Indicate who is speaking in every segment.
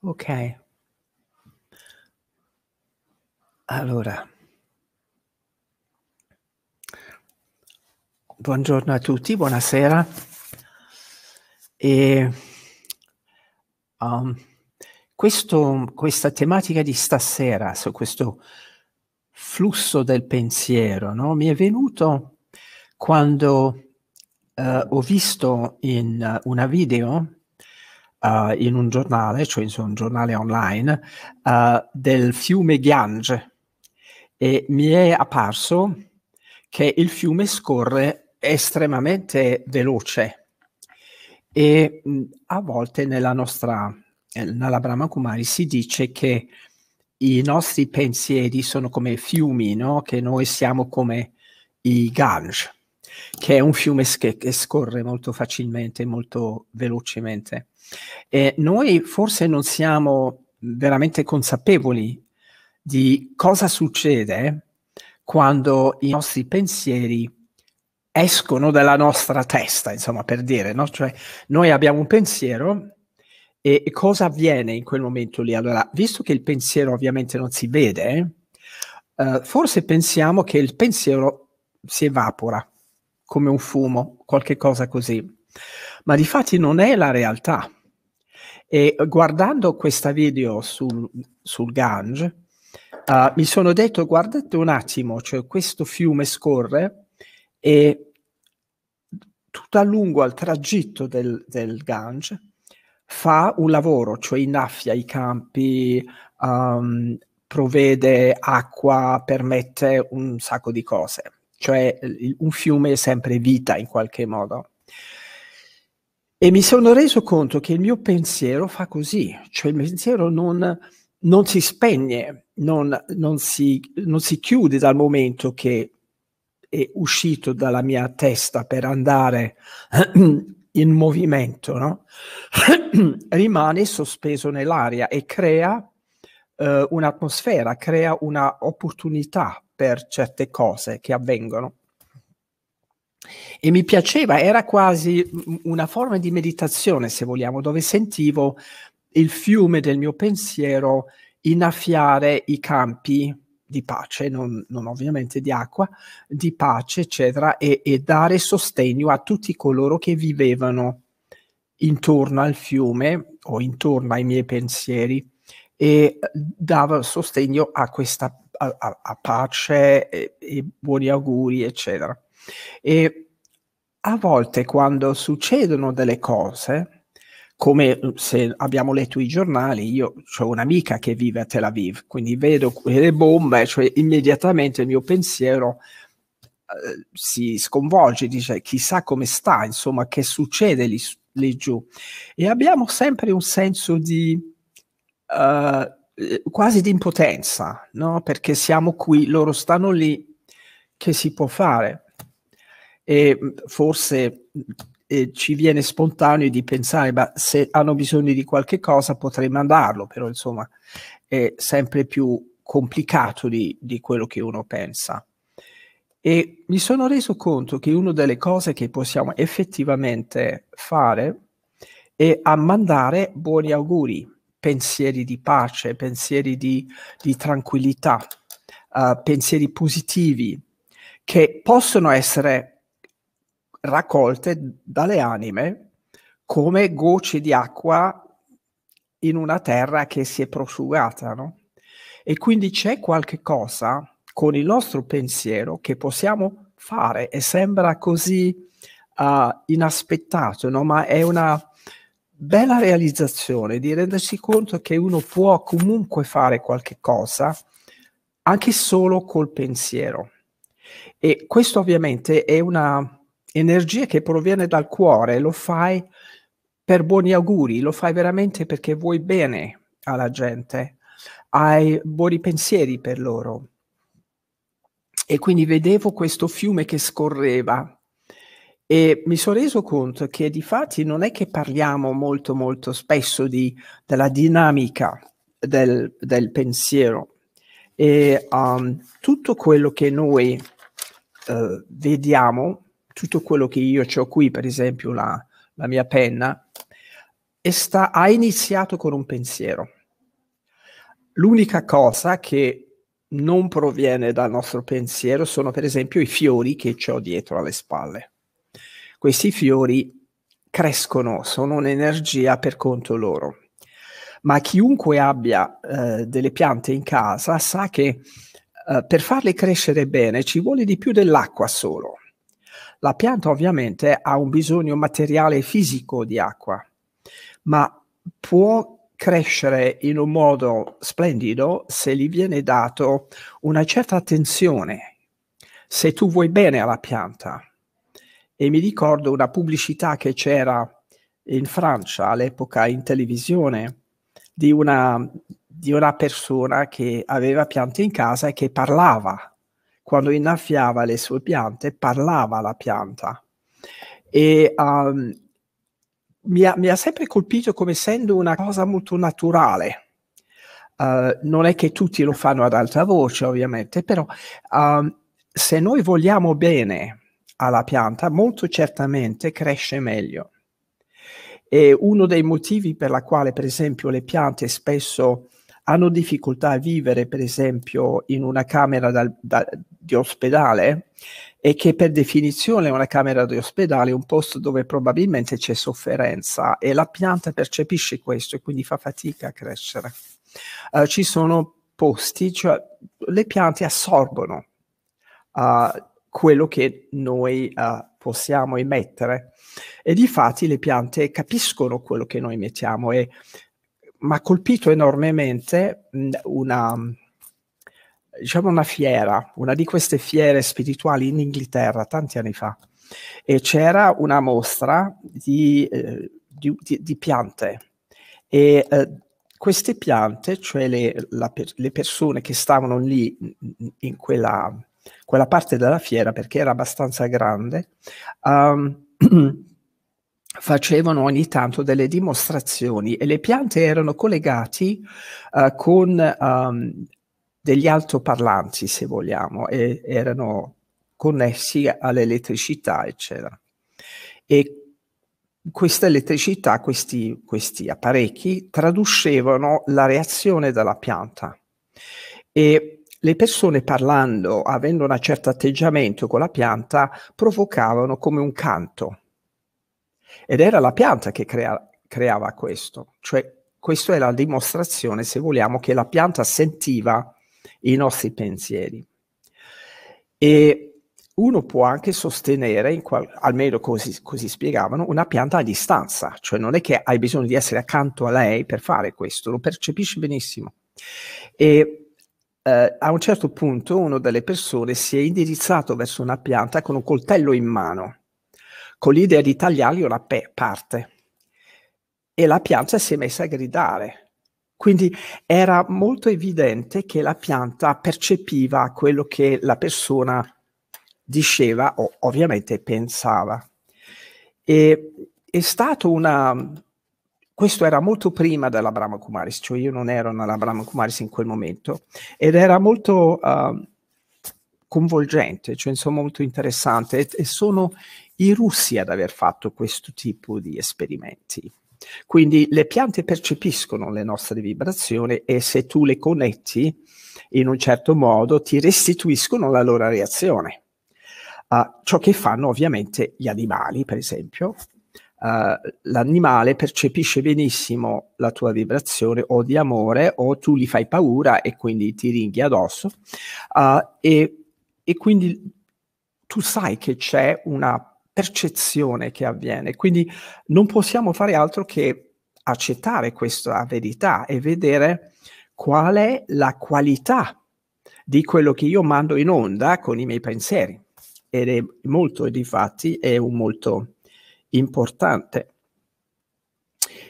Speaker 1: Ok. Allora. Buongiorno a
Speaker 2: tutti, buonasera. E, um, questo, questa tematica di stasera su questo flusso del pensiero no? mi è venuto quando uh, ho visto in uh, una video uh, in un giornale, cioè in un giornale online, uh, del fiume Gange e mi è apparso che il fiume scorre estremamente veloce e mh, mm, a volte nella nostra, eh, nella Brahma Kumari si dice che i nostri pensieri sono come fiumi, no? che noi siamo come i Gange che è un fiume che, che scorre molto facilmente, molto velocemente. E noi forse non siamo veramente consapevoli di cosa succede quando i nostri pensieri escono dalla nostra testa, insomma, per dire, no? Cioè, noi abbiamo un pensiero e, e cosa avviene in quel momento lì? Allora, visto che il pensiero ovviamente non si vede, eh, forse pensiamo che il pensiero si evapora come un fumo, qualche cosa così. Ma di fatti non è la realtà. E guardando questa video sul, sul Gange, uh, mi sono detto, guardate un attimo, cioè questo fiume scorre e tutto tutta lungo al tragitto del, del Gange fa un lavoro, cioè innaffia i campi, um, provvede acqua, permette un sacco di cose cioè un fiume è sempre vita in qualche modo. E mi sono reso conto che il mio pensiero fa così, cioè il mio pensiero non, non si spegne, non, non, si, non, si, chiude dal momento che è uscito dalla mia testa per andare in movimento, no? rimane sospeso nell'aria e crea eh, un'atmosfera, crea un'opportunità per certe cose che avvengono. E mi piaceva, era quasi una forma di meditazione, se vogliamo, dove sentivo il fiume del mio pensiero innaffiare i campi di pace, non, non ovviamente di acqua, di pace, eccetera, e, e dare sostegno a tutti coloro che vivevano intorno al fiume o intorno ai miei pensieri e dava sostegno a questa a, a, a pace e, e, buoni auguri, eccetera. E a volte quando succedono delle cose, come uh, se abbiamo letto i giornali, io ho un'amica che vive a Tel Aviv, quindi vedo le bombe, cioè immediatamente il mio pensiero eh, si sconvolge, dice chissà come sta, insomma, che succede lì, lì giù. E abbiamo sempre un senso di... Uh, eh, quasi di impotenza, no? Perché siamo qui, loro stanno lì, che si può fare? E mm, forse mm, eh, ci viene spontaneo di pensare, ma se hanno bisogno di qualche cosa potrei mandarlo, però insomma è sempre più complicato di, di quello che uno pensa. E mi sono reso conto che una delle cose che possiamo effettivamente fare è a mandare buoni auguri pensieri di pace, pensieri di, di tranquillità, uh, pensieri positivi che possono essere raccolte dalle anime come gocce di acqua in una terra che si è prosciugata, no? E quindi c'è qualche cosa con il nostro pensiero che possiamo fare e sembra così uh, inaspettato, no? Ma è una bella realizzazione di rendersi conto che uno può comunque fare qualche cosa anche solo col pensiero. E questo ovviamente è una energia che proviene dal cuore, lo fai per buoni auguri, lo fai veramente perché vuoi bene alla gente, hai buoni pensieri per loro. E quindi vedevo questo fiume che scorreva e mi sono reso conto che di fatti non è che parliamo molto molto spesso di, della dinamica del, del pensiero e um, tutto quello che noi uh, vediamo, tutto quello che io ho qui, per esempio la, la mia penna, sta, ha iniziato con un pensiero. L'unica cosa che non proviene dal nostro pensiero sono per esempio i fiori che ho dietro alle spalle questi fiori crescono, sono un'energia per conto loro. Ma chiunque abbia eh, delle piante in casa sa che eh, per farle crescere bene ci vuole di più dell'acqua solo. La pianta ovviamente ha un bisogno materiale fisico di acqua, ma può crescere in un modo splendido se gli viene dato una certa attenzione. Se tu vuoi bene alla pianta, e mi ricordo una pubblicità che c'era in Francia all'epoca in televisione di una, di una persona che aveva piante in casa e che parlava. Quando innaffiava le sue piante, parlava la pianta. E um, mi, ha, mi, ha, sempre colpito come essendo una cosa molto naturale. Uh, non è che tutti lo fanno ad alta voce, ovviamente, però um, se noi vogliamo bene alla pianta, molto certamente cresce meglio. E uno dei motivi per la quale, per esempio, le piante spesso hanno difficoltà a vivere, per esempio, in una camera da, da, di ospedale, è che per definizione una camera di ospedale è un posto dove probabilmente c'è sofferenza e la pianta percepisce questo e quindi fa fatica a crescere. Uh, ci sono posti, cioè le piante assorbono uh, quello che noi uh, possiamo emettere. E di fatti le piante capiscono quello che noi mettiamo e mi ha colpito enormemente una, diciamo una fiera, una di queste fiere spirituali in Inghilterra tanti anni fa e c'era una mostra di, eh, di, di, di piante e eh, queste piante, cioè le, la, le persone che stavano lì in quella quella parte della fiera perché era abbastanza grande, um, facevano ogni tanto delle dimostrazioni e le piante erano collegate uh, con um, degli altoparlanti, se vogliamo, e erano connessi all'elettricità, eccetera. E questa elettricità, questi, questi apparecchi, traducevano la reazione della pianta. E le persone parlando, avendo un certo atteggiamento con la pianta, provocavano come un canto. Ed era la pianta che crea- creava questo, cioè questa è la dimostrazione, se vogliamo, che la pianta sentiva i nostri pensieri. E uno può anche sostenere, qual- almeno così, così, spiegavano, una pianta a distanza, cioè non è che hai bisogno di essere accanto a lei per fare questo, lo percepisci benissimo. E eh, a un certo punto una delle persone si è indirizzato verso una pianta con un coltello in mano, con l'idea di tagliargli una pe- parte. E la pianta si è messa a gridare. Quindi era molto evidente che la pianta percepiva quello che la persona diceva o ovviamente pensava. E è stata una, questo era molto prima della Brahma Kumaris, cioè io non ero nella Brahma Kumaris in quel momento, ed era molto uh, coinvolgente, cioè insomma molto interessante, e, e sono i russi ad aver fatto questo tipo di esperimenti. Quindi le piante percepiscono le nostre vibrazioni e se tu le connetti in un certo modo ti restituiscono la loro reazione. Uh, ciò che fanno ovviamente gli animali, per esempio, Uh, l'animale percepisce benissimo la tua vibrazione o di amore o tu gli fai paura e quindi ti ringhi addosso uh, e, e, quindi tu sai che c'è una percezione che avviene, quindi non possiamo fare altro che accettare questa verità e vedere qual è la qualità di quello che io mando in onda con i miei pensieri ed è molto, e difatti è un molto importante.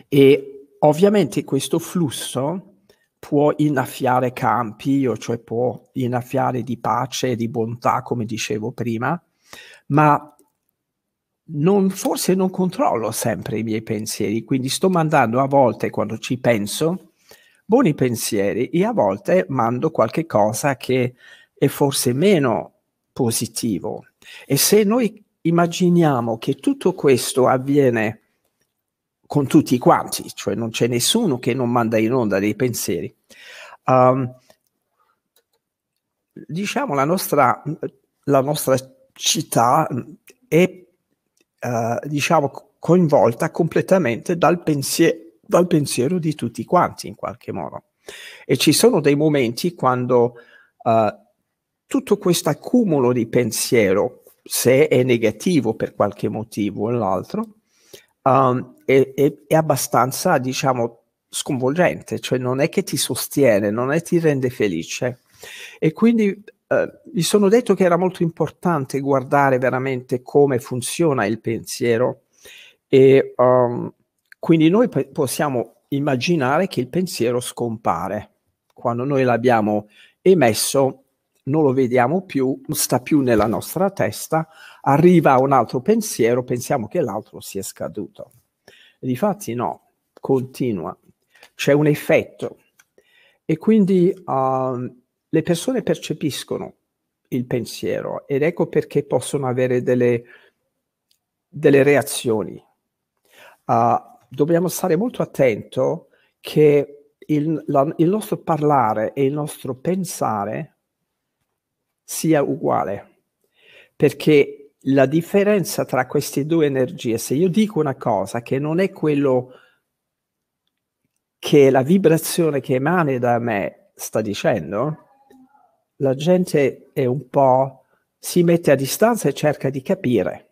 Speaker 2: E ovviamente questo flusso può innaffiare campi, o cioè può innaffiare di pace e di bontà, come dicevo prima, ma non, forse non controllo sempre i miei pensieri, quindi sto mandando a volte, quando ci penso, buoni pensieri e a volte mando qualche cosa che è forse meno positivo. E se noi immaginiamo che tutto questo avviene con tutti quanti, cioè non c'è nessuno che non manda in onda dei pensieri. Um, diciamo la nostra, la nostra città è uh, diciamo coinvolta completamente dal, pensier- dal pensiero di tutti quanti in qualche modo. E ci sono dei momenti quando uh, tutto questo accumulo di pensiero se è negativo per qualche motivo o l'altro, um, è, è, è, abbastanza, diciamo, sconvolgente, cioè non è che ti sostiene, non è che ti rende felice. E quindi eh, mi sono detto che era molto importante guardare veramente come funziona il pensiero e um, quindi noi p- possiamo immaginare che il pensiero scompare quando noi l'abbiamo emesso non lo vediamo più, non sta più nella nostra testa, arriva un altro pensiero, pensiamo che l'altro sia scaduto. E difatti no, continua, c'è un effetto e quindi uh, le persone percepiscono il pensiero ed ecco perché possono avere delle, delle reazioni. Uh, dobbiamo stare molto attenti che il, la, il nostro parlare e il nostro pensare sia uguale, perché la differenza tra queste due energie, se io dico una cosa che non è quello che la vibrazione che emane da me sta dicendo, la gente è un po' si mette a distanza e cerca di capire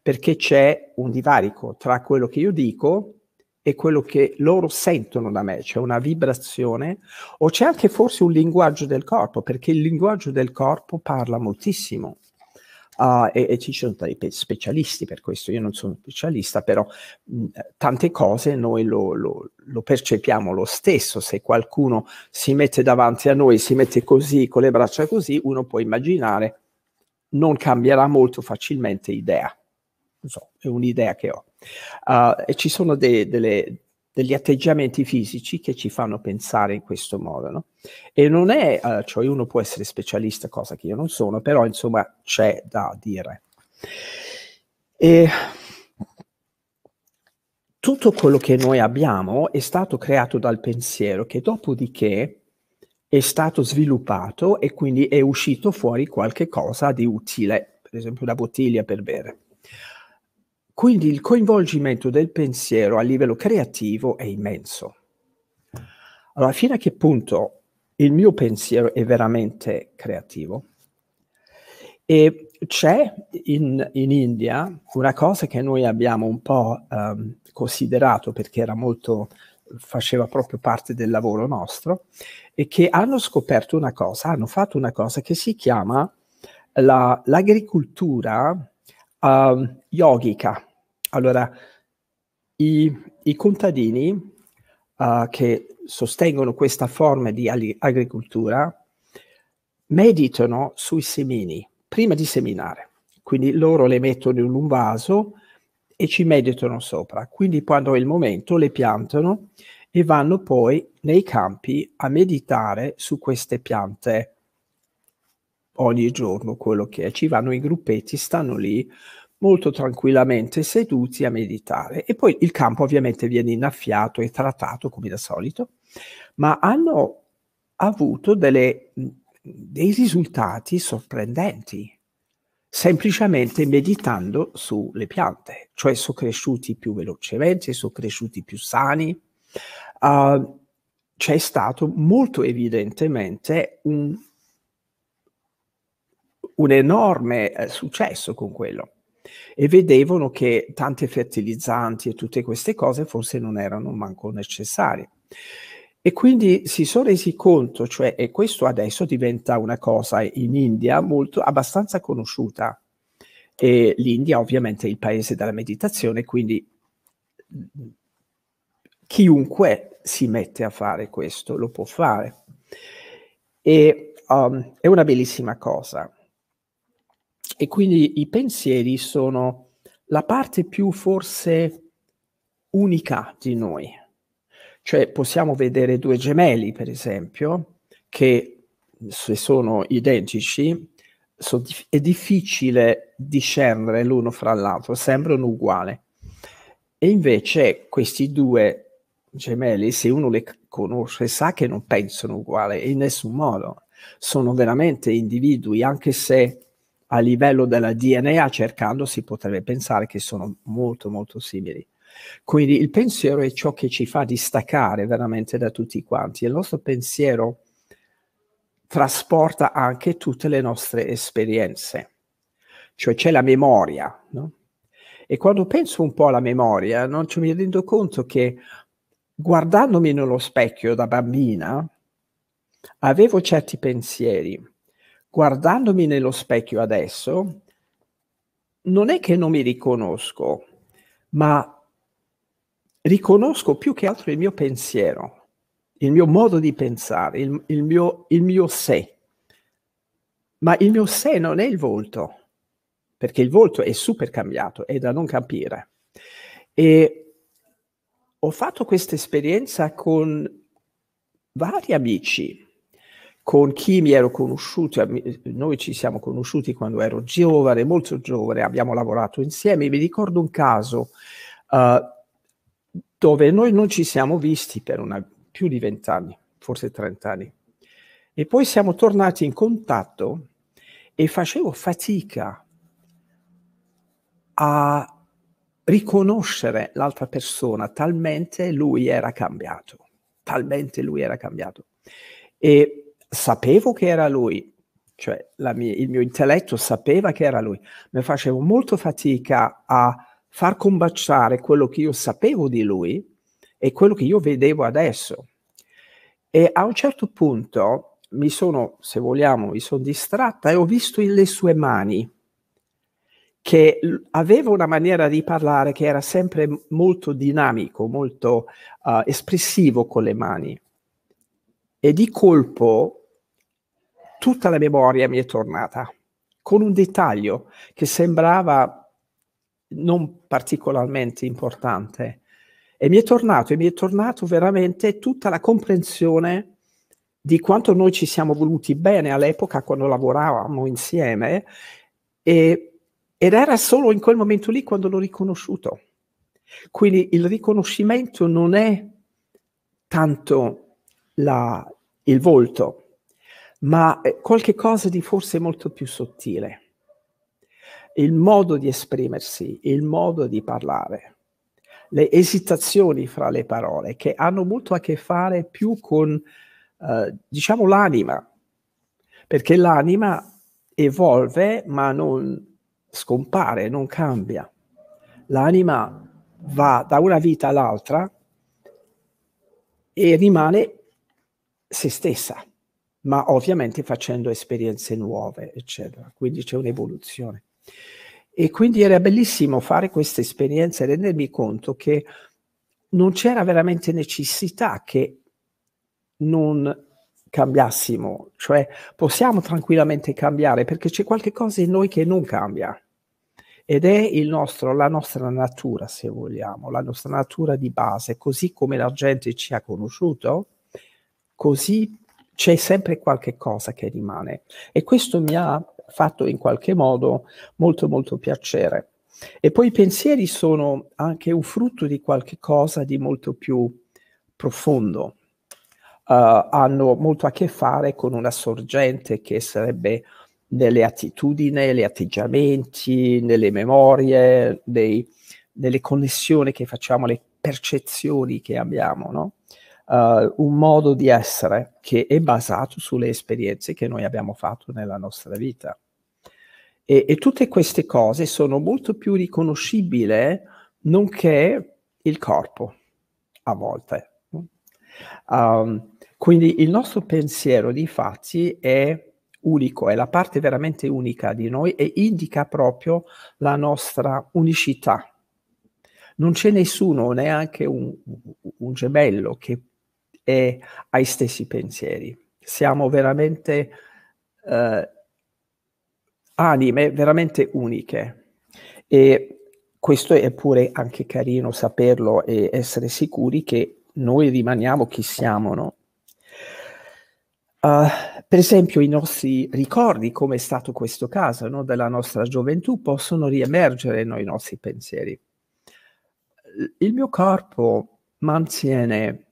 Speaker 2: perché c'è un divarico tra quello che io dico è quello che loro sentono da me, c'è cioè una vibrazione o c'è anche forse un linguaggio del corpo, perché il linguaggio del corpo parla moltissimo. Uh, e, e, ci sono dei specialisti per questo, io non sono specialista, però mh, tante cose noi lo, lo, lo, percepiamo lo stesso, se qualcuno si mette davanti a noi, si mette così, con le braccia così, uno può immaginare, non cambierà molto facilmente idea, non so, è un'idea che ho. Uh, e ci sono de- delle, degli atteggiamenti fisici che ci fanno pensare in questo modo. No? E non è, uh, cioè uno può essere specialista, cosa che io non sono, però insomma c'è da dire. E tutto quello che noi abbiamo è stato creato dal pensiero che dopodiché è stato sviluppato e quindi è uscito fuori qualche cosa di utile, per esempio una bottiglia per bere. Quindi il coinvolgimento del pensiero a livello creativo è immenso. Allora, fino a che punto il mio pensiero è veramente creativo? E c'è in, in India una cosa che noi abbiamo un po' um, considerato perché era molto faceva proprio parte del lavoro nostro, e che hanno scoperto una cosa, hanno fatto una cosa che si chiama la, l'agricoltura uh, yogica. Allora, i, i contadini uh, che sostengono questa forma di agricoltura meditano sui semini prima di seminare. Quindi loro le mettono in un vaso e ci meditano sopra. Quindi quando è il momento le piantano e vanno poi nei campi a meditare su queste piante ogni giorno quello che è, ci vanno in gruppetti, stanno lì molto tranquillamente seduti a meditare e poi il campo ovviamente viene innaffiato e trattato come da solito, ma hanno avuto delle, dei risultati sorprendenti semplicemente meditando sulle piante, cioè sono cresciuti più velocemente, sono cresciuti più sani. Uh, c'è stato molto evidentemente un un enorme eh, successo con quello e vedevano che tanti fertilizzanti e tutte queste cose forse non erano manco necessarie. E quindi si sono resi conto, cioè, e questo adesso diventa una cosa in India molto, abbastanza conosciuta. E l'India ovviamente è il paese della meditazione, quindi chiunque si mette a fare questo lo può fare. E um, è una bellissima cosa. E quindi i pensieri sono la parte più forse unica di noi. Cioè possiamo vedere due gemelli, per esempio, che se sono identici so, è difficile discernere l'uno fra l'altro, sembrano uguali. E invece questi due gemelli, se uno li conosce, sa che non pensano uguali in nessun modo. Sono veramente individui, anche se a livello della DNA cercando si potrebbe pensare che sono molto molto simili. Quindi il pensiero è ciò che ci fa distaccare veramente da tutti quanti. Il nostro pensiero trasporta anche tutte le nostre esperienze, cioè c'è la memoria. No? E quando penso un po' alla memoria, non ci mi rendo conto che guardandomi nello specchio da bambina avevo certi pensieri guardandomi nello specchio adesso, non è che non mi riconosco, ma riconosco più che altro il mio pensiero, il mio modo di pensare, il, il, mio, il mio sé. Ma il mio sé non è il volto, perché il volto è super cambiato, è da non capire. E ho fatto questa esperienza con vari amici con chi mi ero conosciuto, noi ci siamo conosciuti quando ero giovane, molto giovane, abbiamo lavorato insieme, mi ricordo un caso uh, dove noi non ci siamo visti per una, più di vent'anni, forse trent'anni, e poi siamo tornati in contatto e facevo fatica a riconoscere l'altra persona, talmente lui era cambiato, talmente lui era cambiato. E sapevo che era lui, cioè mia, il mio intelletto sapeva che era lui, ma facevo molto fatica a far combaciare quello che io sapevo di lui e quello che io vedevo adesso. E a un certo punto mi sono, se vogliamo, mi sono distratta e ho visto le sue mani, che aveva una maniera di parlare che era sempre molto dinamico, molto uh, espressivo con le mani. E di colpo tutta la memoria mi è tornata, con un dettaglio che sembrava non particolarmente importante. E mi è tornato, e mi è tornato veramente tutta la comprensione di quanto noi ci siamo voluti bene all'epoca quando lavoravamo insieme e, ed era solo in quel momento lì quando l'ho riconosciuto. Quindi il riconoscimento non è tanto la, il volto, ma eh, qualche cosa di forse molto più sottile. Il modo di esprimersi, il modo di parlare, le esitazioni fra le parole che hanno molto a che fare più con, eh, diciamo, l'anima, perché l'anima evolve ma non scompare, non cambia. L'anima va da una vita all'altra e rimane se stessa ma ovviamente facendo esperienze nuove, eccetera. Quindi c'è un'evoluzione. E quindi era bellissimo fare questa esperienza e rendermi conto che non c'era veramente necessità che non cambiassimo, cioè possiamo tranquillamente cambiare perché c'è qualche cosa in noi che non cambia ed è nostro, la nostra natura, se vogliamo, la nostra natura di base, così come la gente ci ha conosciuto, così c'è sempre qualche cosa che rimane e questo mi ha fatto in qualche modo molto molto piacere. E poi i pensieri sono anche un frutto di qualche cosa di molto più profondo. Uh, hanno molto a che fare con una sorgente che sarebbe nelle attitudini, negli atteggiamenti, nelle memorie, nei, nelle connessioni che facciamo, le percezioni che abbiamo, no? uh, un modo di essere che è basato sulle esperienze che noi abbiamo fatto nella nostra vita. E, e tutte queste cose sono molto più riconoscibili nonché il corpo, a volte. Um, quindi il nostro pensiero di fatti è unico, è la parte veramente unica di noi e indica proprio la nostra unicità. Non c'è nessuno, neanche un, un gemello, che e ai stessi pensieri. Siamo veramente eh, anime veramente uniche e questo è pure anche carino saperlo e essere sicuri che noi rimaniamo chi siamo, no? Uh, per esempio i nostri ricordi, come è stato questo caso no, della nostra gioventù, possono riemergere nei nostri pensieri. Il mio corpo mantiene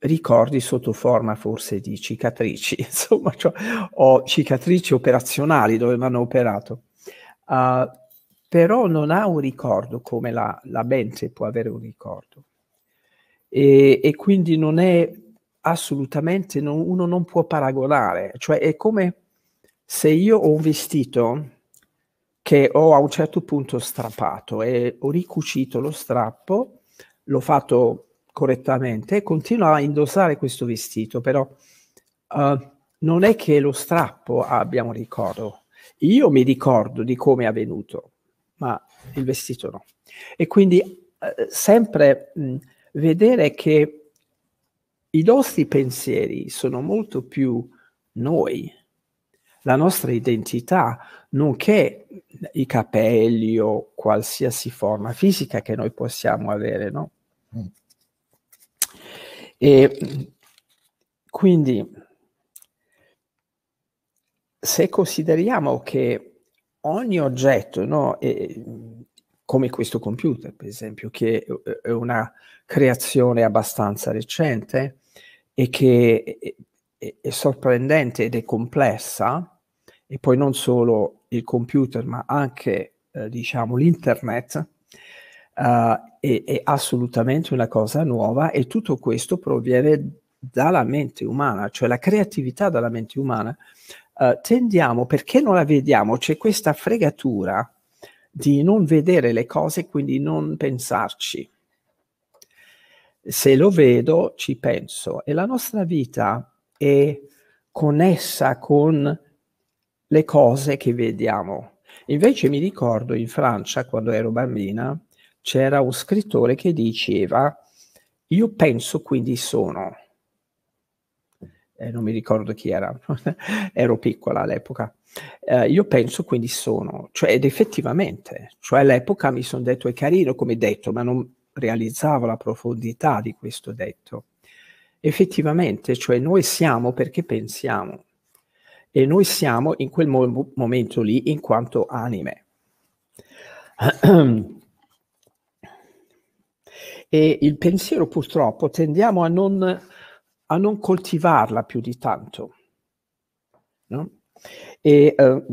Speaker 2: ricordi sotto forma forse di cicatrici, insomma, cioè, o cicatrici operazionali dove mi hanno operato. Uh, però non ha un ricordo come la, la mente può avere un ricordo. E, e quindi non è assolutamente, non, uno non può paragonare, cioè è come se io ho un vestito che ho a un certo punto strappato e ho ricucito lo strappo, l'ho fatto correttamente, continua a indossare questo vestito, però uh, non è che lo strappo abbia un ricordo. Io mi ricordo di come è avvenuto, ma il vestito no. E quindi uh, sempre mh, vedere che i nostri pensieri sono molto più noi, la nostra identità, nonché i capelli o qualsiasi forma fisica che noi possiamo avere, no? Mm. E quindi, se consideriamo che ogni oggetto, no, è, come questo computer, per esempio, che è una creazione abbastanza recente e che è, è sorprendente ed è complessa, e poi non solo il computer, ma anche, eh, diciamo, l'internet, uh, eh, è, è, assolutamente una cosa nuova e tutto questo proviene dalla mente umana, cioè la creatività dalla mente umana. Uh, tendiamo, perché non la vediamo, c'è questa fregatura di non vedere le cose, quindi non pensarci. Se lo vedo, ci penso. E la nostra vita è connessa con le cose che vediamo. Invece mi ricordo in Francia, quando ero bambina, c'era un scrittore che diceva io penso quindi sono. Eh, non mi ricordo chi era, ero piccola all'epoca. Eh, io penso quindi sono, cioè, ed effettivamente, cioè all'epoca mi sono detto è carino come detto, ma non realizzavo la profondità di questo detto. Effettivamente, cioè noi siamo perché pensiamo e noi siamo in quel mo- momento lì in quanto anime. e il pensiero purtroppo tendiamo a non, a non coltivarla più di tanto. No? E eh,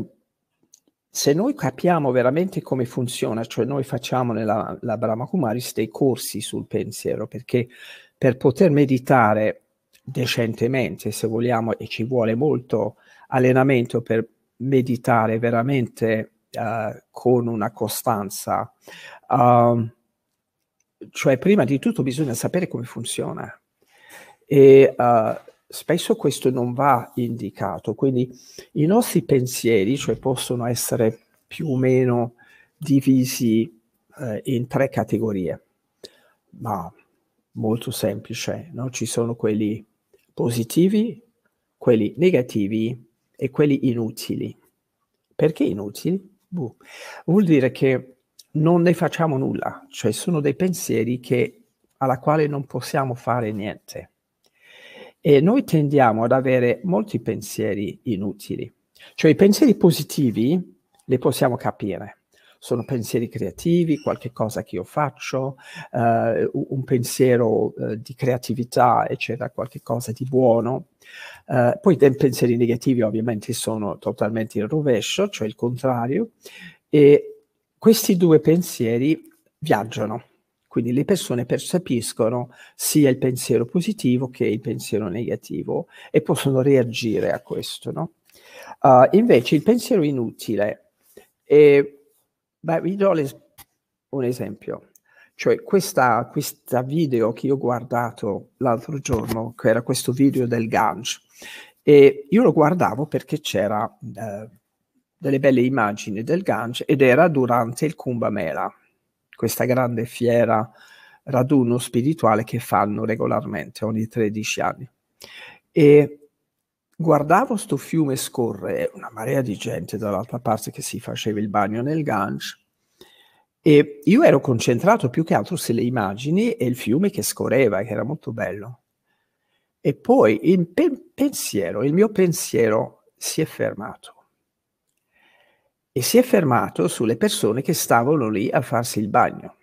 Speaker 2: se noi capiamo veramente come funziona, cioè noi facciamo nella la Brahma Kumaris dei corsi sul pensiero, perché per poter meditare decentemente, se vogliamo, e ci vuole molto allenamento per meditare veramente uh, con una costanza, uh, cioè, prima di tutto bisogna sapere come funziona. E uh, spesso questo non va indicato, quindi i nostri pensieri cioè, possono essere più o meno divisi eh, in tre categorie, ma molto semplice, no? ci sono quelli positivi, quelli negativi e quelli inutili. Perché inutili? Buh. Vuol dire che non ne facciamo nulla, cioè sono dei pensieri che, alla quale non possiamo fare niente. E noi tendiamo ad avere molti pensieri inutili, cioè i pensieri positivi li possiamo capire. Sono pensieri creativi, qualche cosa che io faccio, eh, un pensiero eh, di creatività, eccetera, qualche cosa di buono. Eh, poi dei pensieri negativi ovviamente sono totalmente il rovescio, cioè il contrario. E questi due pensieri viaggiano, quindi le persone percepiscono sia il pensiero positivo che il pensiero negativo e possono reagire a questo. No? Uh, invece il pensiero inutile, e, beh, vi do les- un esempio, cioè questa, questa, video che io ho guardato l'altro giorno, che era questo video del Gange, e io lo guardavo perché c'era... Eh, delle belle immagini del Gange ed era durante il Kumbh Mela, questa grande fiera raduno spirituale che fanno regolarmente ogni 13 anni. E guardavo sto fiume scorrere, una marea di gente dall'altra parte che si faceva il bagno nel Gange e io ero concentrato più che altro sulle immagini e il fiume che scorreva, che era molto bello. E poi il pe- pensiero, il mio pensiero si è fermato e si è fermato sulle persone che stavano lì a farsi il bagno.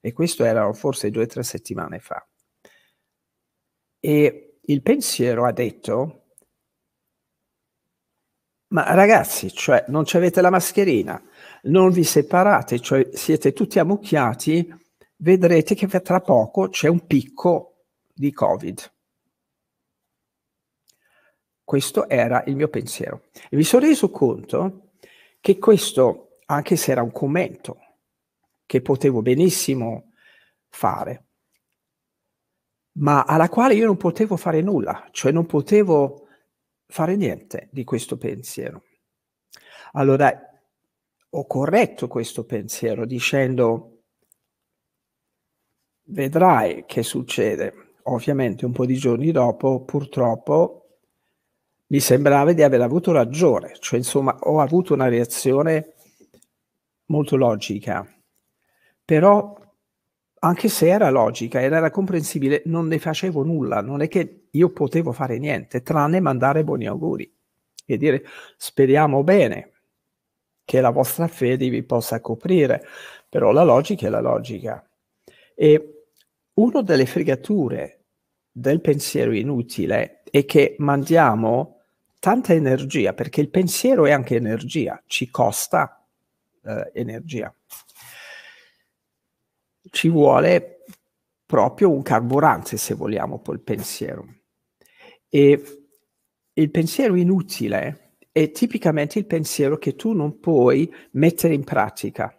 Speaker 2: E questo era forse due o tre settimane fa. E il pensiero ha detto, ma ragazzi, cioè, non avete la mascherina, non vi separate, cioè, siete tutti ammucchiati, vedrete che tra poco c'è un picco di Covid. Questo era il mio pensiero. E mi sono reso conto che questo, anche se era un commento che potevo benissimo fare, ma alla quale io non potevo fare nulla, cioè non potevo fare niente di questo pensiero. Allora ho corretto questo pensiero dicendo vedrai che succede. Ovviamente un po' di giorni dopo purtroppo mi sembrava di aver avuto ragione, cioè insomma ho avuto una reazione molto logica, però anche se era logica ed era comprensibile, non ne facevo nulla, non è che io potevo fare niente, tranne mandare buoni auguri e dire speriamo bene che la vostra fede vi possa coprire, però la logica è la logica. E una delle fregature del pensiero inutile è che mandiamo tanta energia, perché il pensiero è anche energia, ci costa eh, energia. Ci vuole proprio un carburante, se vogliamo, col pensiero. E il pensiero inutile è tipicamente il pensiero che tu non puoi mettere in pratica.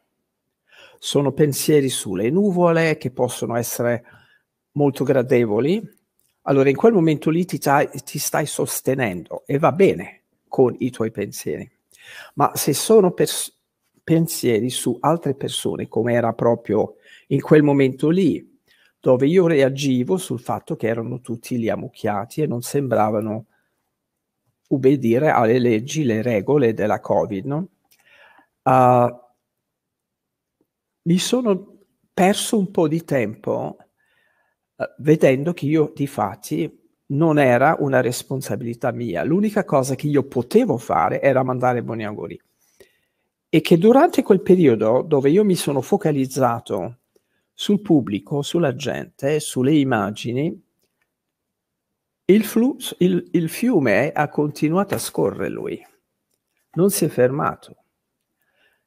Speaker 2: Sono pensieri sulle nuvole che possono essere molto gradevoli, allora in quel momento lì ti, ti stai sostenendo e va bene con i tuoi pensieri, ma se sono pers- pensieri su altre persone, come era proprio in quel momento lì, dove io reagivo sul fatto che erano tutti lì ammucchiati e non sembravano ubbidire alle leggi, le regole della Covid, no? Uh, mi sono perso un po' di tempo eh, vedendo che io di fatti non era una responsabilità mia. L'unica cosa che io potevo fare era mandare buoni auguri. E che durante quel periodo dove io mi sono focalizzato sul pubblico, sulla gente, sulle immagini, il, flusso, il, il fiume ha continuato a scorrere lui, non si è fermato.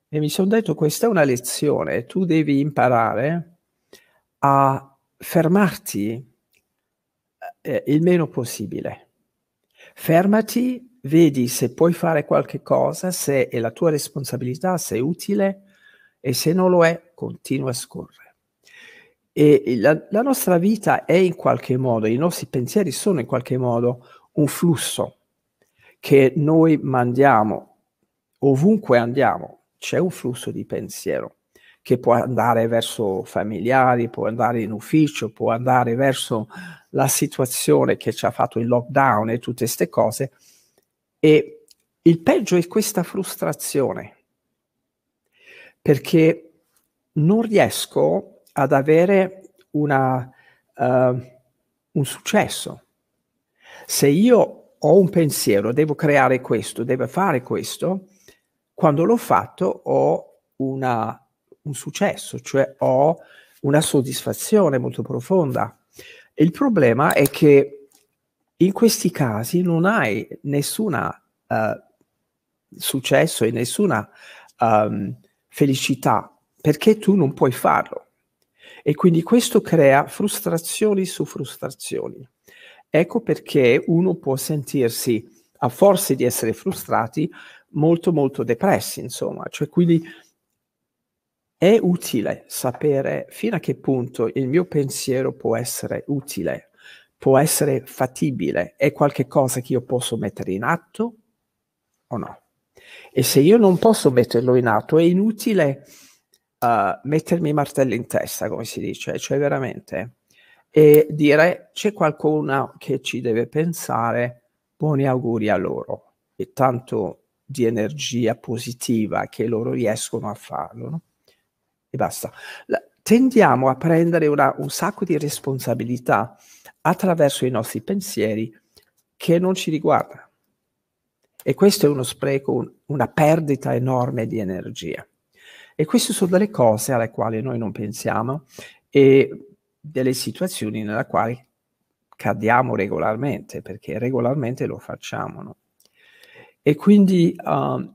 Speaker 2: E mi sono detto, questa è una lezione, tu devi imparare a fermarti eh, eh, il meno possibile. Fermati, vedi se puoi fare qualche cosa, se è la tua responsabilità, se è utile e se non lo è, continua a scorrere. E la, la nostra vita è in qualche modo, i nostri pensieri sono in qualche modo un flusso che noi mandiamo ovunque andiamo, c'è un flusso di pensiero che può andare verso familiari, può andare in ufficio, può andare verso la situazione che ci ha fatto il lockdown e tutte queste cose. E il peggio è questa frustrazione, perché non riesco ad avere una, uh, un successo. Se io ho un pensiero, devo creare questo, devo fare questo, quando l'ho fatto ho una un successo, cioè ho una soddisfazione molto profonda. Il problema è che in questi casi non hai nessun uh, eh, successo e nessuna um, felicità perché tu non puoi farlo. E quindi questo crea frustrazioni su frustrazioni. Ecco perché uno può sentirsi, a forza di essere frustrati, molto molto depressi, insomma, cioè quindi è utile sapere fino a che punto il mio pensiero può essere utile, può essere fattibile, è qualcosa che io posso mettere in atto o no. E se io non posso metterlo in atto, è inutile uh, mettermi i martelli in testa, come si dice, cioè veramente, e dire c'è qualcuno che ci deve pensare, buoni auguri a loro. E tanto di energia positiva che loro riescono a farlo. No? e basta. La, tendiamo a prendere una, un sacco di responsabilità attraverso i nostri pensieri che non ci riguardano. E questo è uno spreco, un, una perdita enorme di energia. E queste sono delle cose alle quali noi non pensiamo e delle situazioni nella quale cadiamo regolarmente, perché regolarmente lo facciamo. No? E quindi uh,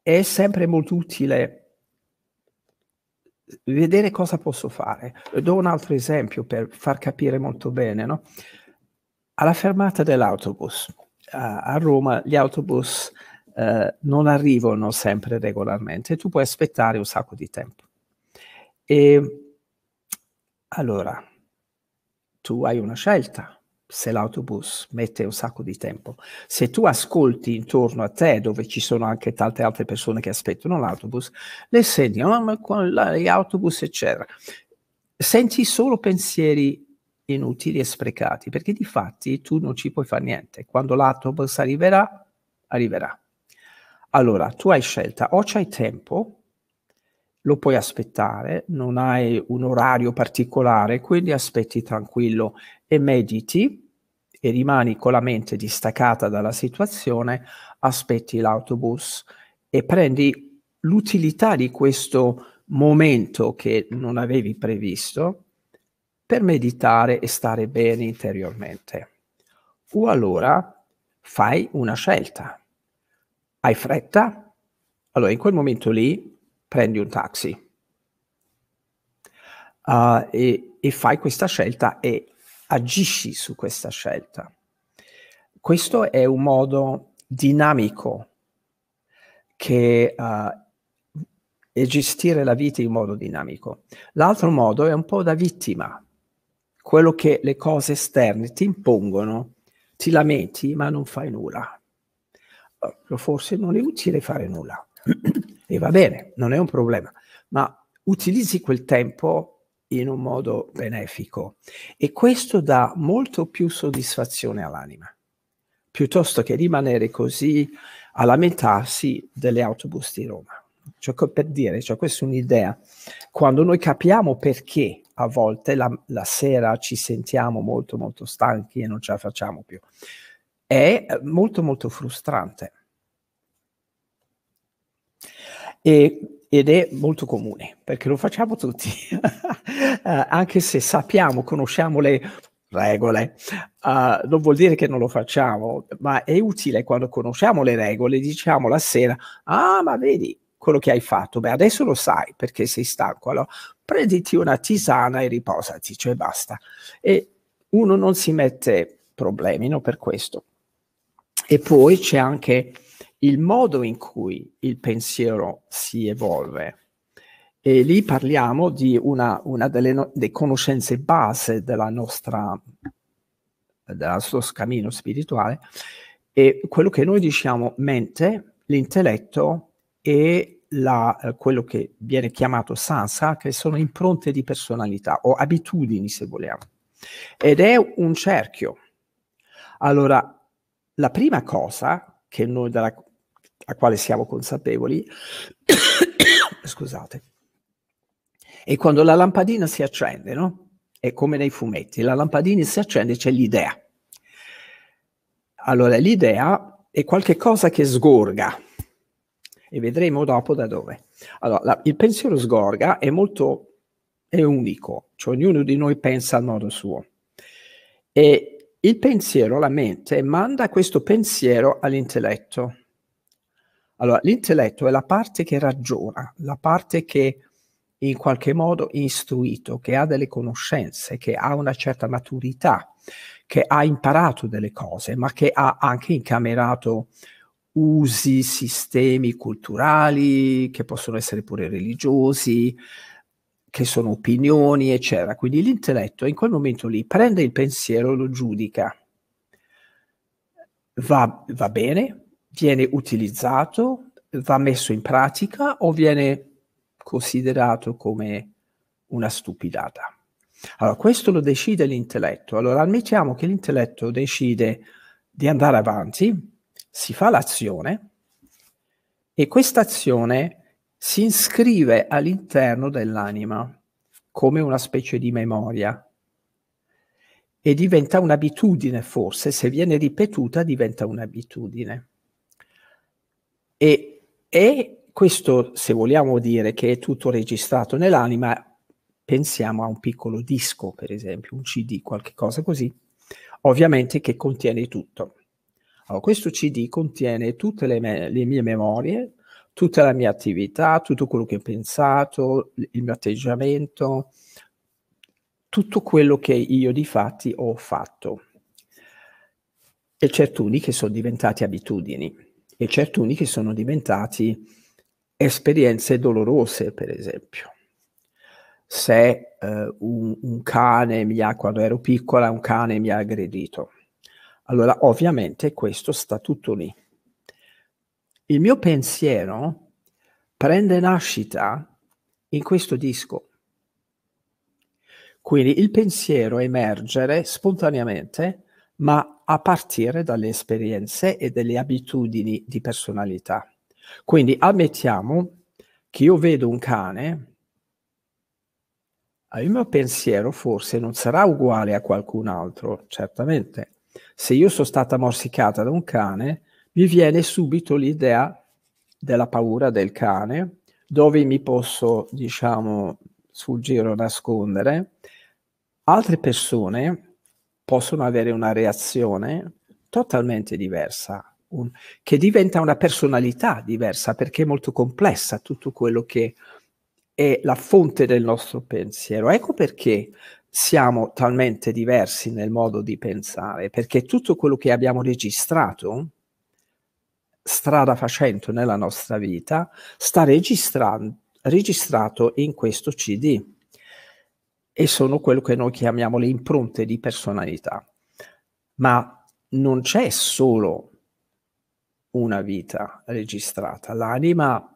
Speaker 2: è sempre molto utile vedere cosa posso fare. Do un altro esempio per far capire molto bene. No? Alla fermata dell'autobus a, a Roma gli autobus eh, non arrivano sempre regolarmente, tu puoi aspettare un sacco di tempo. E allora tu hai una scelta se l'autobus mette un sacco di tempo. Se tu ascolti intorno a te, dove ci sono anche tante altre persone che aspettano l'autobus, le senti, oh, ma gli autobus, eccetera. Senti solo pensieri inutili e sprecati, perché di fatti tu non ci puoi fare niente. Quando l'autobus arriverà, arriverà. Allora, tu hai scelta, o c'hai tempo lo puoi aspettare, non hai un orario particolare, quindi aspetti tranquillo e mediti e rimani con la mente distaccata dalla situazione, aspetti l'autobus e prendi l'utilità di questo momento che non avevi previsto per meditare e stare bene interiormente. O allora fai una scelta. Hai fretta? Allora in quel momento lì prendi un taxi. Uh, e, e, fai questa scelta e agisci su questa scelta. Questo è un modo dinamico che uh, è gestire la vita in modo dinamico. L'altro modo è un po' da vittima, quello che le cose esterne ti impongono, ti lamenti ma non fai nulla. Uh, forse non è utile fare nulla. E va bene, non è un problema, ma utilizzi quel tempo in un modo benefico e questo dà molto più soddisfazione all'anima, piuttosto che rimanere così a lamentarsi delle autobus di Roma. Cioè, per dire, cioè, questa è un'idea, quando noi capiamo perché a volte la, la sera ci sentiamo molto molto stanchi e non ce la facciamo più, è molto molto frustrante e, ed è molto comune perché lo facciamo tutti, eh, anche se sappiamo, conosciamo le regole, uh, non vuol dire che non lo facciamo, ma è utile quando conosciamo le regole, diciamo la sera, ah ma vedi quello che hai fatto, beh adesso lo sai perché sei stanco, allora prenditi una tisana e riposati, cioè basta. E uno non si mette problemi no, per questo. E poi c'è anche il modo in cui il pensiero si evolve. E lì parliamo di una, una delle, no- delle, conoscenze base della nostra, del nostro cammino spirituale, e quello che noi diciamo mente, l'intelletto e la, eh, quello che viene chiamato sansa, che sono impronte di personalità o abitudini, se vogliamo. Ed è un cerchio. Allora, la prima cosa che noi dalla, a quale siamo consapevoli, scusate, e quando la lampadina si accende, no? È come nei fumetti, la lampadina si accende, c'è l'idea. Allora, l'idea è qualcosa che sgorga, e vedremo dopo da dove. Allora, la, il pensiero sgorga è molto è unico, cioè ognuno di noi pensa al modo suo. E il pensiero, la mente, manda questo pensiero all'intelletto. Allora, l'intelletto è la parte che ragiona, la parte che in qualche modo è istruito, che ha delle conoscenze, che ha una certa maturità, che ha imparato delle cose, ma che ha anche incamerato usi, sistemi culturali, che possono essere pure religiosi, che sono opinioni, eccetera. Quindi l'intelletto in quel momento lì prende il pensiero, lo giudica. Va, va bene, viene utilizzato, va messo in pratica o viene considerato come una stupidata. Allora, questo lo decide l'intelletto. Allora, ammettiamo che l'intelletto decide di andare avanti, si fa l'azione e questa azione si iscrive all'interno dell'anima come una specie di memoria e diventa un'abitudine forse, se viene ripetuta diventa un'abitudine. E, e questo, se vogliamo dire che è tutto registrato nell'anima, pensiamo a un piccolo disco, per esempio, un CD, qualche cosa così, ovviamente che contiene tutto. Allora, questo CD contiene tutte le, me- le, mie memorie, tutta la mia attività, tutto quello che ho pensato, il mio atteggiamento, tutto quello che io di fatti ho fatto. E certuni che sono diventati abitudini e certuni che sono diventati esperienze dolorose, per esempio. Se eh, un, un, cane mi ha, quando ero piccola, un cane mi ha aggredito. Allora, ovviamente questo sta tutto lì. Il mio pensiero prende nascita in questo disco. Quindi il pensiero emergere spontaneamente, ma a partire dalle esperienze e dalle abitudini di personalità. Quindi ammettiamo che io vedo un cane, il mio pensiero forse non sarà uguale a qualcun altro, certamente. Se io sono stata morsicata da un cane, mi viene subito l'idea della paura del cane, dove mi posso, diciamo, sfuggire o nascondere. Altre persone possono avere una reazione totalmente diversa, un, che diventa una personalità diversa perché è molto complessa tutto quello che è la fonte del nostro pensiero. Ecco perché siamo talmente diversi nel modo di pensare, perché tutto quello che abbiamo registrato strada facendo nella nostra vita sta registrato in questo CD e sono quello che noi chiamiamo le impronte di personalità. Ma non c'è solo una vita registrata, l'anima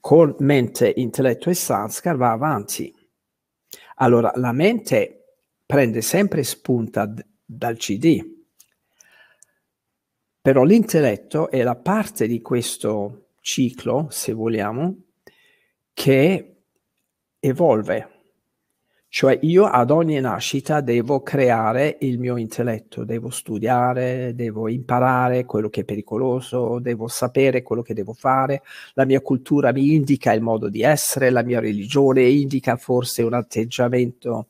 Speaker 2: con mente, intelletto e sanskar va avanti. Allora la mente prende sempre spunta d- dal CD, però l'intelletto è la parte di questo ciclo, se vogliamo, che evolve cioè io ad ogni nascita devo creare il mio intelletto, devo studiare, devo imparare quello che è pericoloso, devo sapere quello che devo fare, la mia cultura mi indica il modo di essere, la mia religione indica forse un atteggiamento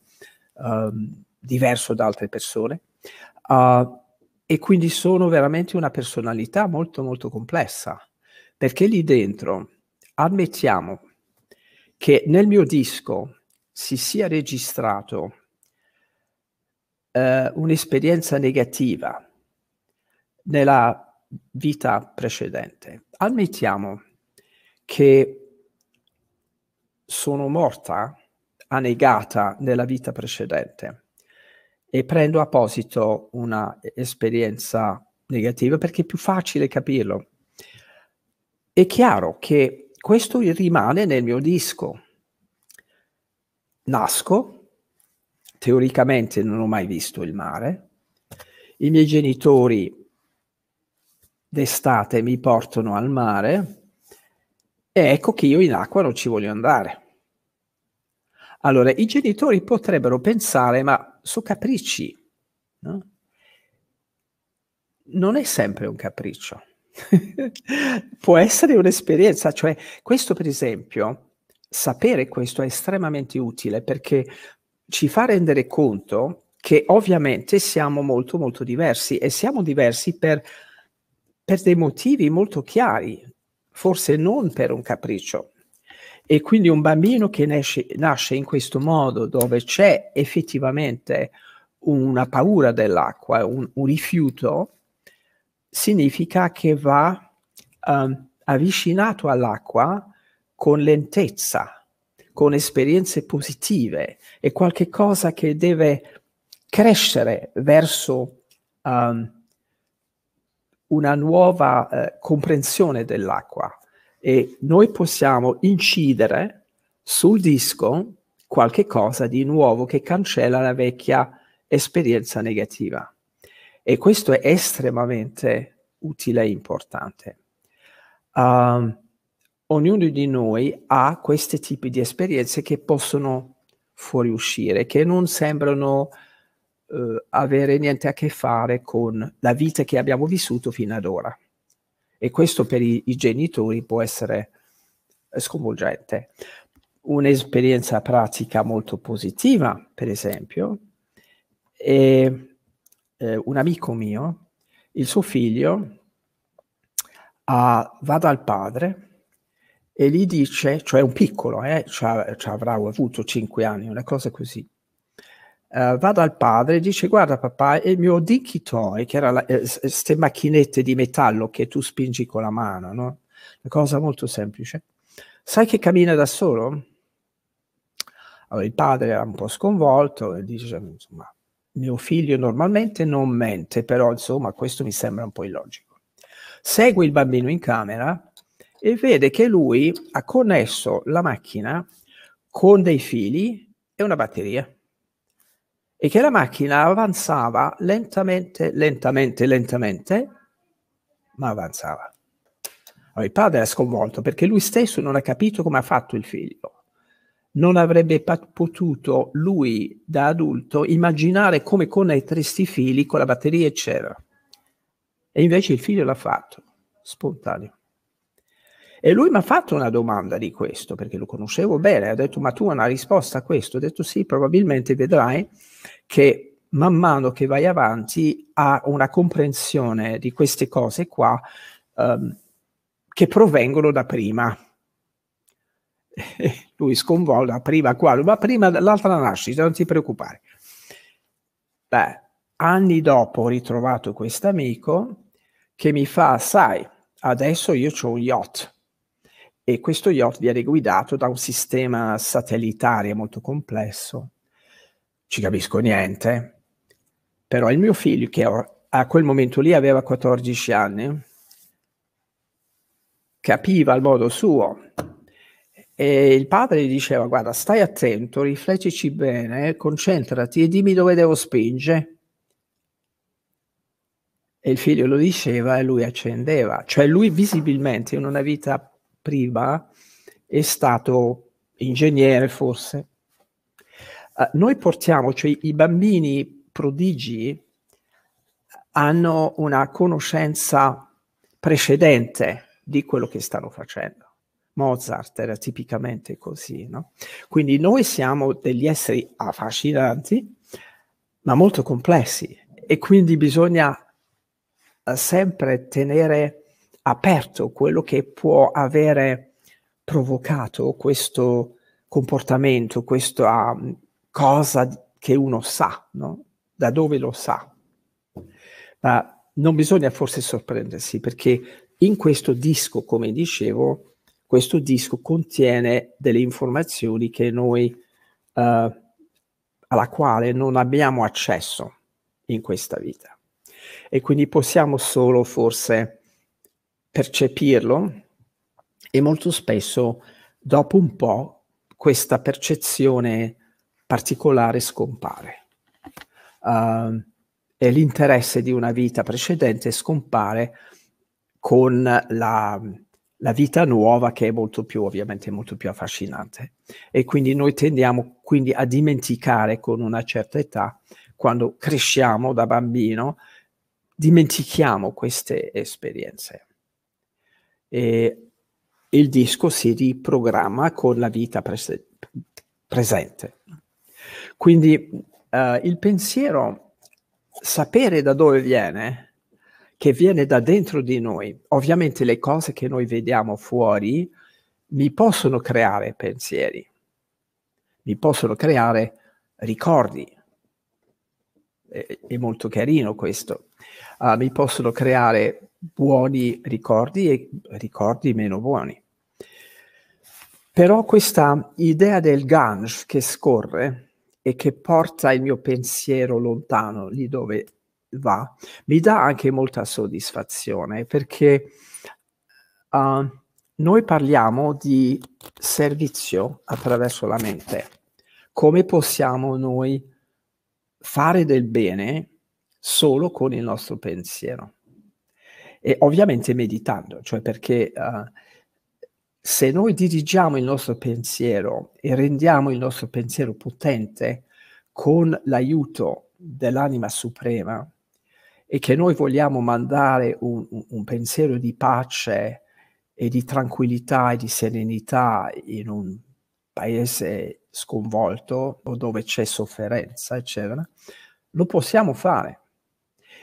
Speaker 2: um, diverso da altre persone. Uh, e quindi sono veramente una personalità molto molto complessa, perché lì dentro ammettiamo che nel mio disco si sia registrato eh, un'esperienza negativa nella vita precedente, ammettiamo che sono morta annegata nella vita precedente e prendo apposito posito una esperienza negativa perché è più facile capirlo. È chiaro che questo rimane nel mio disco, nasco, teoricamente non ho mai visto il mare, i miei genitori d'estate mi portano al mare e ecco che io in acqua non ci voglio andare. Allora, i genitori potrebbero pensare, ma sono capricci, no? Non è sempre un capriccio, può essere un'esperienza, cioè questo per esempio sapere questo è estremamente utile perché ci fa rendere conto che ovviamente siamo molto molto diversi e siamo diversi per, per dei motivi molto chiari, forse non per un capriccio. E quindi un bambino che nasce, nasce in questo modo dove c'è effettivamente una paura dell'acqua, un, un rifiuto, significa che va um, avvicinato all'acqua con lentezza, con esperienze positive, è qualcosa che deve crescere verso um, una nuova eh, comprensione dell'acqua e noi possiamo incidere sul disco qualche cosa di nuovo che cancella la vecchia esperienza negativa. E questo è estremamente utile e importante. Um, ognuno di noi ha questi tipi di esperienze che possono fuoriuscire, che non sembrano eh, avere niente a che fare con la vita che abbiamo vissuto fino ad ora. E questo per i, i genitori può essere sconvolgente. Un'esperienza pratica molto positiva, per esempio, è eh, un amico mio, il suo figlio a, va dal padre e gli dice, cioè un piccolo, eh, ci avrà avuto 5 anni, una cosa così. Uh, eh, va dal padre e dice guarda papà il mio Toy, che era queste eh, macchinette di metallo che tu spingi con la mano no? una cosa molto semplice sai che cammina da solo? Allora, il padre era un po' sconvolto e dice insomma mio figlio normalmente non mente però insomma questo mi sembra un po' illogico segue il bambino in camera e vede che lui ha connesso la macchina con dei fili e una batteria e che la macchina avanzava lentamente, lentamente, lentamente, ma avanzava. Allora, il padre è sconvolto perché lui stesso non ha capito come ha fatto il figlio. Non avrebbe potuto lui da adulto immaginare come connettere sti fili con la batteria, eccetera. E invece il figlio l'ha fatto, spontaneo. E lui mi ha fatto una domanda di questo, perché lo conoscevo bene, ha detto ma tu hai una risposta a questo? Ho detto sì, probabilmente vedrai che man mano che vai avanti ha una comprensione di queste cose qua um, che provengono da prima. lui sconvolta, ah, prima qua, ma prima l'altra nascita, non ti preoccupare. Beh, anni dopo ho ritrovato questo amico che mi fa, sai, adesso io ho un yacht, e questo yacht viene guidato da un sistema satellitare molto complesso. Ci capisco niente, però il mio figlio, che a quel momento lì aveva 14 anni, capiva al modo suo. E il padre gli diceva, guarda, stai attento, riflettici bene, concentrati e dimmi dove devo spingere. E il figlio lo diceva e lui accendeva. Cioè lui visibilmente in una vita prima è stato ingegnere forse. Uh, noi portiamo, cioè i bambini prodigi hanno una conoscenza precedente di quello che stanno facendo. Mozart era tipicamente così, no? Quindi noi siamo degli esseri affascinanti, ma molto complessi e quindi bisogna eh, sempre tenere aperto quello che può avere provocato questo comportamento, questa mm, cosa che uno sa, no? da dove lo sa. Ma non bisogna forse sorprendersi perché in questo disco, come dicevo, questo disco contiene delle informazioni che noi, eh, alla quale non abbiamo accesso in questa vita. E quindi possiamo solo forse percepirlo e molto spesso dopo un po' questa percezione particolare scompare. Uh, e l'interesse di una vita precedente scompare con la, la vita nuova che è molto più ovviamente molto più affascinante e quindi noi tendiamo quindi a dimenticare con una certa età quando cresciamo da bambino dimentichiamo queste esperienze e il disco si riprogramma con la vita pres- presente. Quindi eh, il pensiero, sapere da dove viene, che viene da dentro di noi, ovviamente le cose che noi vediamo fuori mi possono creare pensieri, mi possono creare ricordi, è, è molto carino questo, uh, mi possono creare buoni ricordi e ricordi meno buoni. Però questa idea del Gange che scorre e che porta il mio pensiero lontano lì dove va, mi dà anche molta soddisfazione perché uh, noi parliamo di servizio attraverso la mente. Come possiamo noi fare del bene solo con il nostro pensiero? e ovviamente meditando, cioè perché uh, se noi dirigiamo il nostro pensiero e rendiamo il nostro pensiero potente con l'aiuto dell'anima suprema e che noi vogliamo mandare un, un pensiero di pace e di tranquillità e di serenità in un paese sconvolto o dove c'è sofferenza, eccetera, lo possiamo fare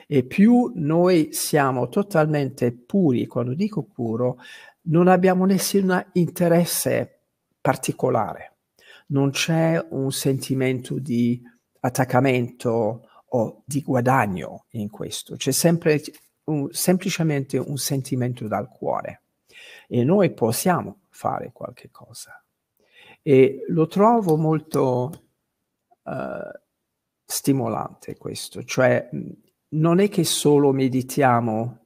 Speaker 2: e più noi siamo totalmente puri, quando dico puro, non abbiamo nessun interesse particolare, non c'è un sentimento di attaccamento o di guadagno in questo, c'è sempre un, semplicemente un sentimento dal cuore e noi possiamo fare qualche cosa. E lo trovo molto uh, stimolante questo, cioè non è che solo meditiamo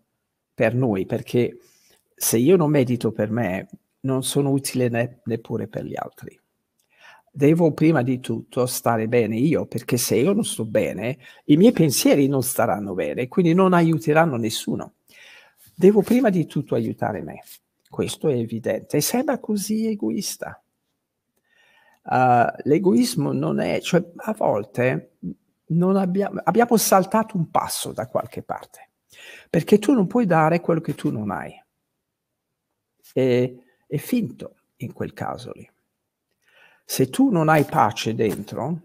Speaker 2: per noi, perché se io non medito per me, non sono utile ne- neppure per gli altri. Devo prima di tutto stare bene io, perché se io non sto bene, i miei pensieri non staranno bene, quindi non aiuteranno nessuno. Devo prima di tutto aiutare me. Questo è evidente e sembra così egoista. Uh, l'egoismo non è, cioè a volte abbiamo, abbiamo saltato un passo da qualche parte, perché tu non puoi dare quello che tu non hai. E, è finto in quel caso lì. Se tu non hai pace dentro,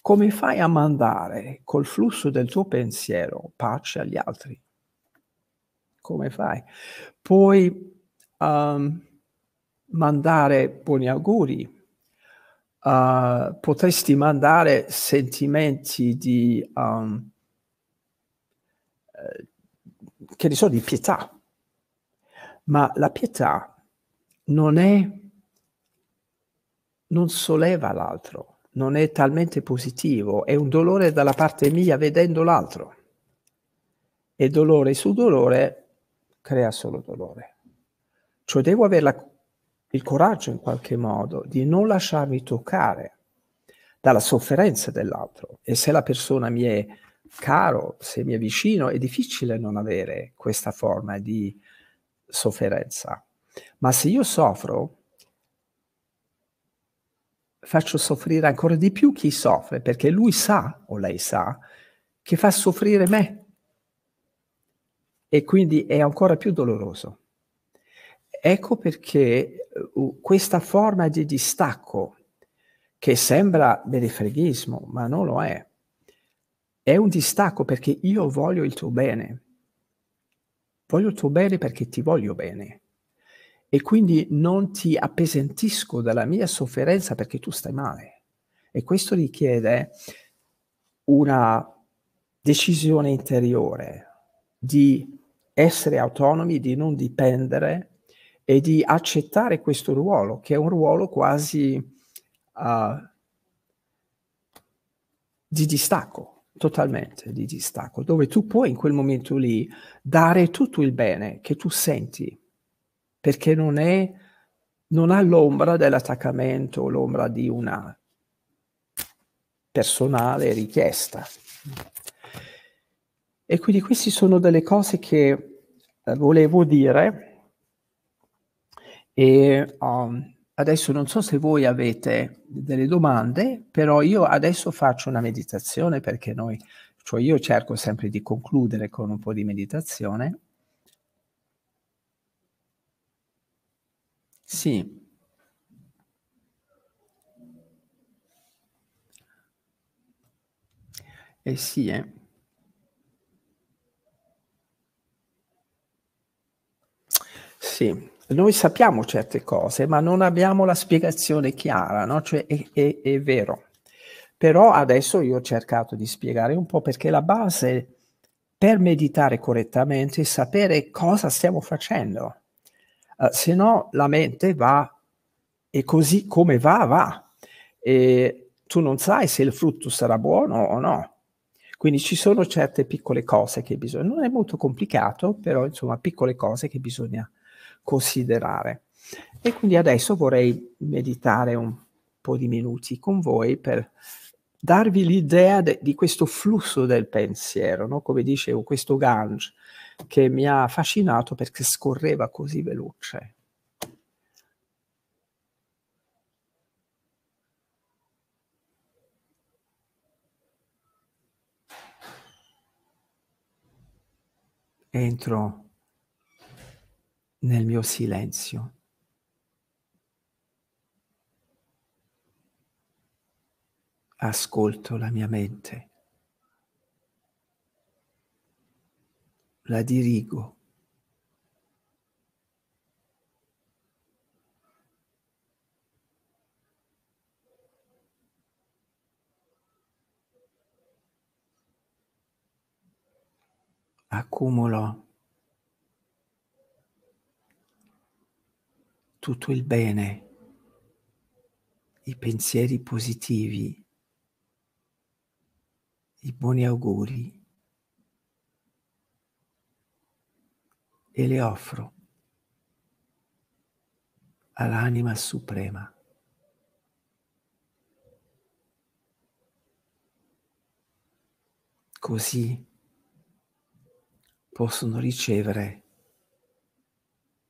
Speaker 2: come fai a mandare col flusso del tuo pensiero pace agli altri? Come fai? Puoi um, mandare buoni auguri, uh, potresti mandare sentimenti di, um, eh, che ne so, di pietà. Ma la pietà non è, non solleva l'altro, non è talmente positivo, è un dolore dalla parte mia vedendo l'altro. E dolore su dolore crea solo dolore. Cioè devo avere la il coraggio in qualche modo di non lasciarmi toccare dalla sofferenza dell'altro. E se la persona mi è caro, se mi è vicino, è difficile non avere questa forma di sofferenza. Ma se io soffro, faccio soffrire ancora di più chi soffre, perché lui sa, o lei sa, che fa soffrire me. E quindi è ancora più doloroso. Ecco perché eh, questa forma di distacco, che sembra benefreghismo, ma non lo è, è un distacco perché io voglio il tuo bene. Voglio il tuo bene perché ti voglio bene. E quindi non ti appesantisco dalla mia sofferenza perché tu stai male. E questo richiede una decisione interiore di essere autonomi, di non dipendere e di accettare questo ruolo, che è un ruolo quasi uh, di distacco, totalmente di distacco, dove tu puoi in quel momento lì dare tutto il bene che tu senti, perché non, è, non ha l'ombra dell'attaccamento, l'ombra di una personale richiesta. E quindi queste sono delle cose che eh, volevo dire e um, adesso non so se voi avete delle domande, però io adesso faccio una meditazione perché noi, cioè io cerco sempre di concludere con un po' di meditazione. Sì. Eh sì, eh. Sì noi sappiamo certe cose, ma non abbiamo la spiegazione chiara, no? Cioè è, è, è vero. Però adesso io ho cercato di spiegare un po' perché la base per meditare correttamente è sapere cosa stiamo facendo. Uh, se no la mente va e così come va, va. E tu non sai se il frutto sarà buono o no. Quindi ci sono certe piccole cose che bisogna, non è molto complicato, però insomma piccole cose che bisogna considerare. E quindi adesso vorrei meditare un po' di minuti con voi per darvi l'idea de- di questo flusso del pensiero, no? come dicevo, questo Gange che mi ha affascinato perché scorreva così veloce.
Speaker 1: Entro nel mio silenzio. Ascolto la mia mente, la dirigo. Accumulo tutto il bene, i pensieri positivi, i buoni auguri e le offro all'anima suprema. Così possono ricevere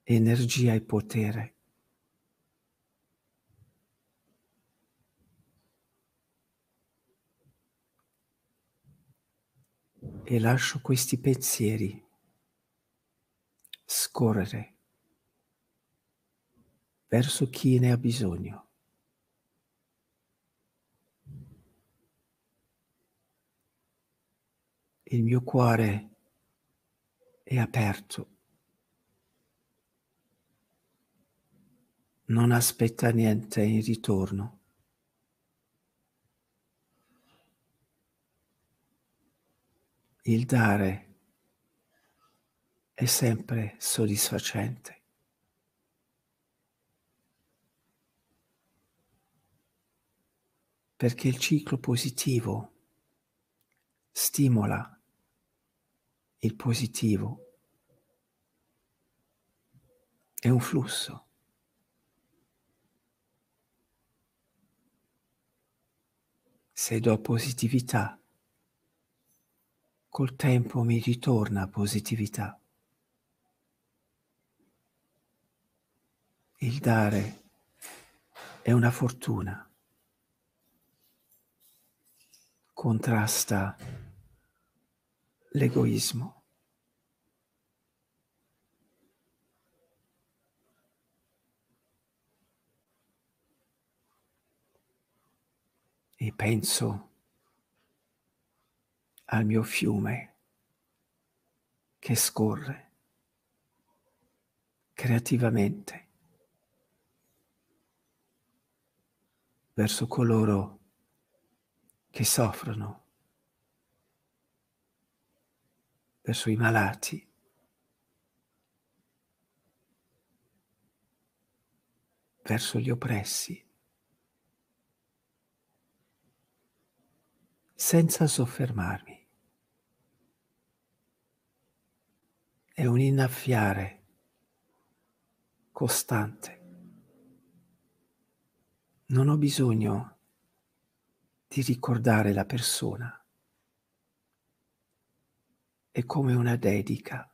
Speaker 1: energia e potere e lascio questi pensieri scorrere verso chi ne ha bisogno. Il mio cuore è aperto. Non aspetta niente in ritorno. il dare è sempre soddisfacente. Perché il ciclo positivo stimola il positivo. È un flusso. Se do positività col tempo mi ritorna positività. Il dare è una fortuna. Contrasta l'egoismo. E penso al mio fiume che scorre creativamente verso coloro che soffrono, verso i malati. verso gli oppressi, senza soffermarmi. è un innaffiare costante. Non ho bisogno di ricordare la persona. È come una dedica.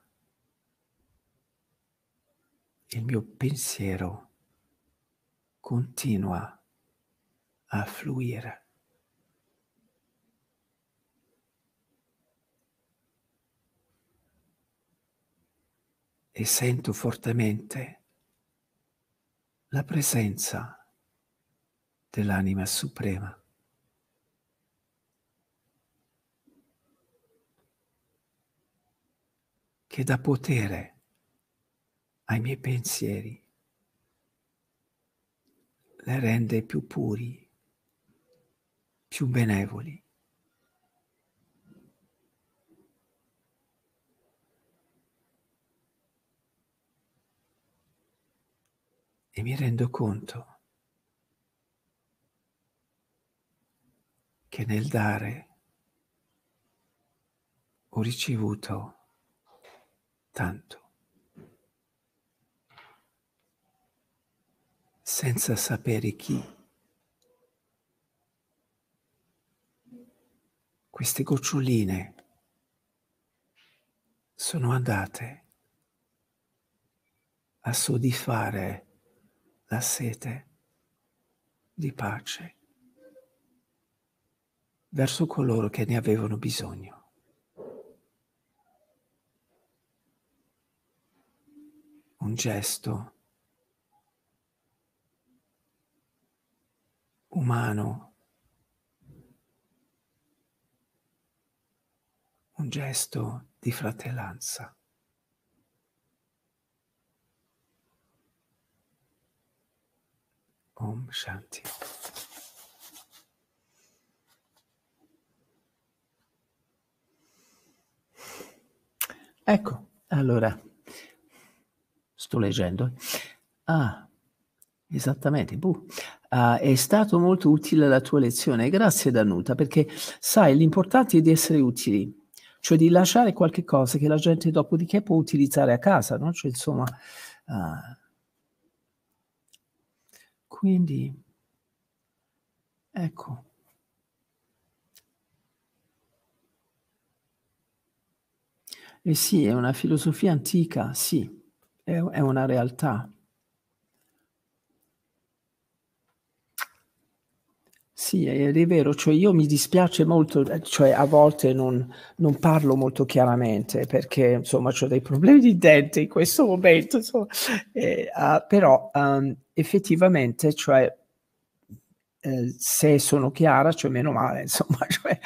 Speaker 1: Il mio pensiero continua a fluire. e sento fortemente la presenza dell'anima suprema. che dà potere ai miei pensieri, le rende più puri, più benevoli. e mi rendo conto che nel dare ho ricevuto tanto. senza sapere chi. Queste goccioline sono andate a soddisfare la sete di pace verso coloro che ne avevano bisogno. Un gesto umano, un gesto di fratellanza. Om Shanti. Ecco, allora, sto leggendo. Ah, esattamente, buh. Ah, è stato molto utile la tua lezione, grazie Danuta, perché
Speaker 2: sai, l'importante è di essere utili, cioè di lasciare qualche cosa che la gente dopodiché può utilizzare a casa, no? Cioè, insomma, ah,
Speaker 1: quindi, ecco. E eh sì, è una filosofia antica, sì, è, è una realtà.
Speaker 2: Sì, è, è vero, cioè io mi dispiace molto, eh, cioè a volte non, non parlo molto chiaramente perché insomma ho dei problemi di dente in questo momento, insomma, eh, ah, però um, effettivamente cioè, eh, se sono chiara, cioè meno male, insomma, cioè,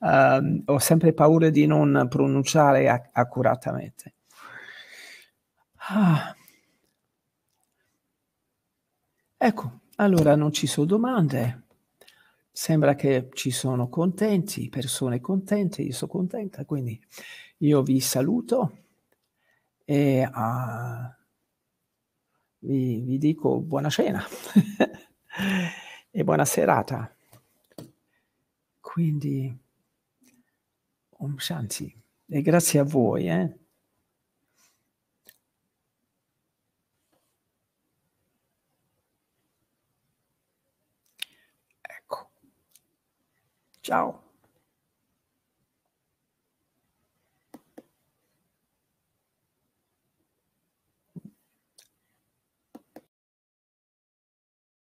Speaker 2: um, ho sempre paura di non pronunciare ac- accuratamente.
Speaker 1: Ah. Ecco, allora non ci sono domande sembra che ci sono
Speaker 2: contenti, persone contente, io sono contenta, quindi io vi saluto e uh, vi, vi dico buona cena e buona serata. Quindi, un shanti. E grazie a voi. Eh?
Speaker 1: Ciao.